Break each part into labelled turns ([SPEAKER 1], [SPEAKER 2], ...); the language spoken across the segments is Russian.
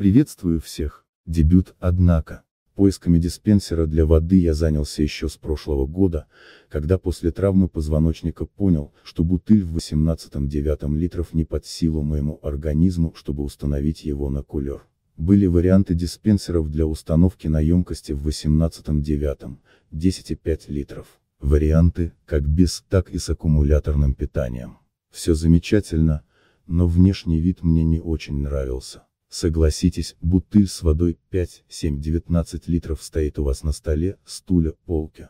[SPEAKER 1] Приветствую всех. Дебют, однако. Поисками диспенсера для воды я занялся еще с прошлого года, когда после травмы позвоночника понял, что бутыль в 18-9 литров не под силу моему организму, чтобы установить его на кулер. Были варианты диспенсеров для установки на емкости в 18-9, 10,5 литров. Варианты, как без, так и с аккумуляторным питанием. Все замечательно, но внешний вид мне не очень нравился. Согласитесь, бутыль с водой 5-7-19 литров стоит у вас на столе, стуле, полке.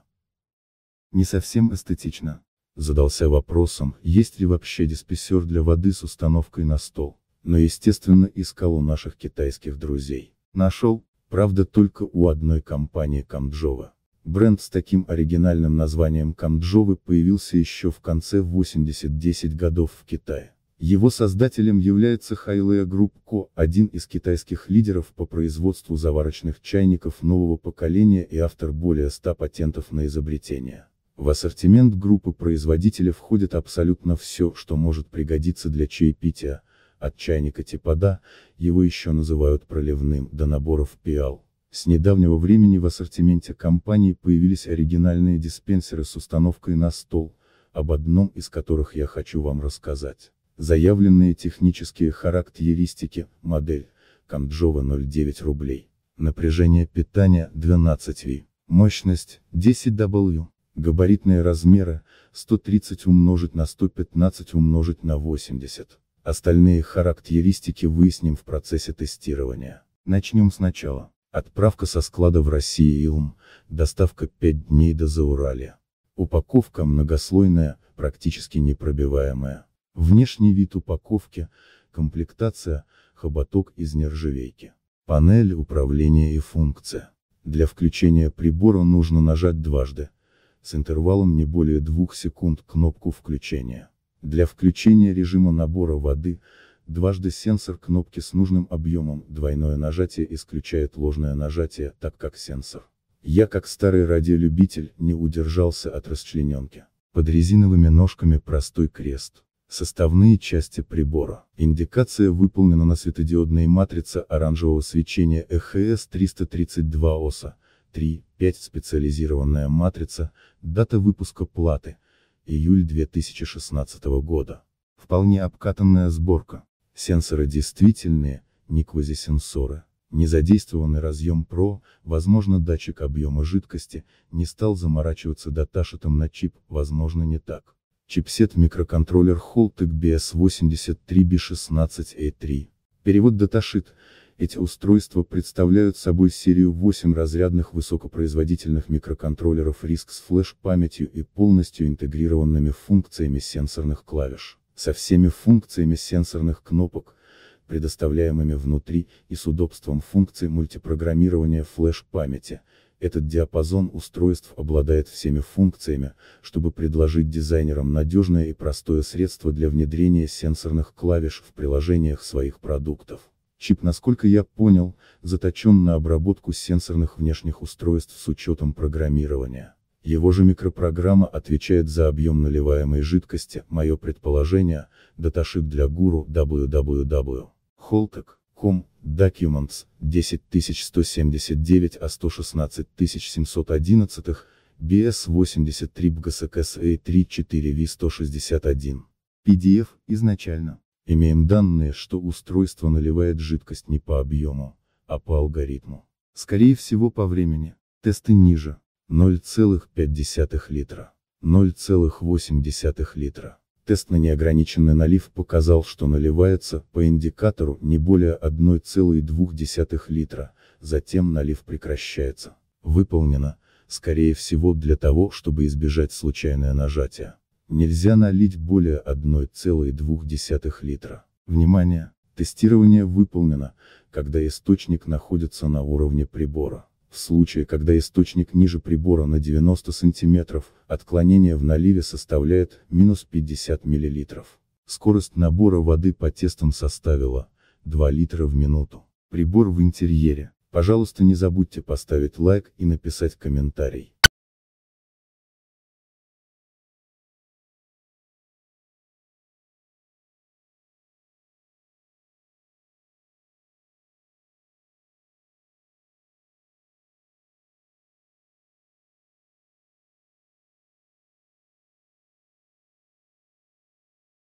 [SPEAKER 1] Не совсем эстетично. Задался вопросом, есть ли вообще диспесер для воды с установкой на стол. Но естественно искал у наших китайских друзей. Нашел, правда только у одной компании Камджова. Бренд с таким оригинальным названием Камджовы появился еще в конце 80-10 годов в Китае. Его создателем является Хайлея Групп Ко, один из китайских лидеров по производству заварочных чайников нового поколения и автор более 100 патентов на изобретение. В ассортимент группы производителя входит абсолютно все, что может пригодиться для чаепития, от чайника типа «да», его еще называют проливным, до наборов пиал. С недавнего времени в ассортименте компании появились оригинальные диспенсеры с установкой на стол, об одном из которых я хочу вам рассказать. Заявленные технические характеристики, модель, Канджова, 0,9 рублей. Напряжение питания 12 В. Мощность 10 W. Габаритные размеры 130 умножить на 115 умножить на 80. Остальные характеристики выясним в процессе тестирования. Начнем сначала. Отправка со склада в России Илм, доставка 5 дней до Зауралия. Упаковка многослойная, практически непробиваемая. Внешний вид упаковки, комплектация, хоботок из нержавейки. Панель управления и функция. Для включения прибора нужно нажать дважды, с интервалом не более 2 секунд кнопку включения. Для включения режима набора воды, дважды сенсор кнопки с нужным объемом, двойное нажатие исключает ложное нажатие, так как сенсор. Я как старый радиолюбитель, не удержался от расчлененки. Под резиновыми ножками простой крест. Составные части прибора. Индикация выполнена на светодиодной матрице оранжевого свечения ЭХС-332 ОСА, 3, 5 специализированная матрица, дата выпуска платы, июль 2016 года. Вполне обкатанная сборка. Сенсоры действительные, не квазисенсоры. Незадействованный разъем PRO, возможно датчик объема жидкости, не стал заморачиваться даташитом на чип, возможно не так. Чипсет микроконтроллер Holtec BS83B16A3. E Перевод даташит. Эти устройства представляют собой серию 8 разрядных высокопроизводительных микроконтроллеров RISC с флеш-памятью и полностью интегрированными функциями сенсорных клавиш, со всеми функциями сенсорных кнопок, предоставляемыми внутри, и с удобством функций мультипрограммирования флеш-памяти, этот диапазон устройств обладает всеми функциями, чтобы предложить дизайнерам надежное и простое средство для внедрения сенсорных клавиш в приложениях своих продуктов. Чип, насколько я понял, заточен на обработку сенсорных внешних устройств с учетом программирования. Его же микропрограмма отвечает за объем наливаемой жидкости, мое предположение, даташип для гуру www. Холтек. Ком, Documents, 10179 а 116711, BS83 BGSKSA34 V161. PDF, изначально. Имеем данные, что устройство наливает жидкость не по объему, а по алгоритму. Скорее всего по времени. Тесты ниже. 0,5 литра. 0,8 литра. Тест на неограниченный налив показал, что наливается, по индикатору, не более 1,2 литра, затем налив прекращается. Выполнено, скорее всего для того, чтобы избежать случайное нажатие. Нельзя налить более 1,2 литра. Внимание! Тестирование выполнено, когда источник находится на уровне прибора. В случае, когда источник ниже прибора на 90 см, отклонение в наливе составляет минус 50 мл. Скорость набора воды по тестам составила 2 литра в минуту. Прибор в интерьере. Пожалуйста не забудьте поставить лайк и написать комментарий.